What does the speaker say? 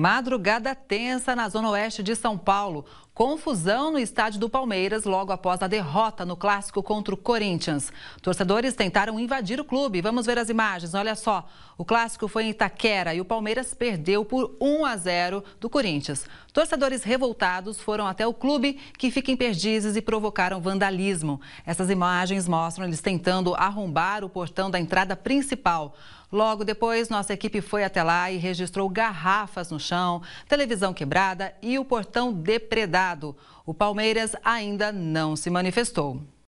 Madrugada tensa na zona oeste de São Paulo confusão no estádio do Palmeiras logo após a derrota no clássico contra o Corinthians. Torcedores tentaram invadir o clube. Vamos ver as imagens. Olha só, o clássico foi em Itaquera e o Palmeiras perdeu por 1 a 0 do Corinthians. Torcedores revoltados foram até o clube que fica em Perdizes e provocaram vandalismo. Essas imagens mostram eles tentando arrombar o portão da entrada principal. Logo depois, nossa equipe foi até lá e registrou garrafas no chão, televisão quebrada e o portão depredado. O Palmeiras ainda não se manifestou.